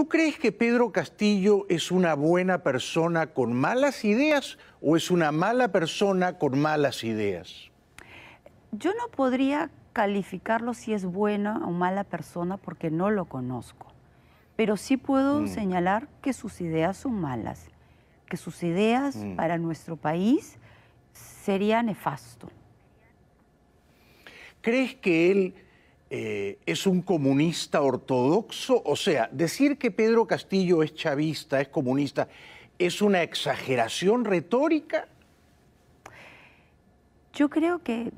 ¿Tú crees que Pedro Castillo es una buena persona con malas ideas o es una mala persona con malas ideas? Yo no podría calificarlo si es buena o mala persona porque no lo conozco, pero sí puedo mm. señalar que sus ideas son malas, que sus ideas mm. para nuestro país serían nefasto. ¿Crees que él eh, es un comunista ortodoxo. O sea, decir que Pedro Castillo es chavista, es comunista, ¿es una exageración retórica? Yo creo que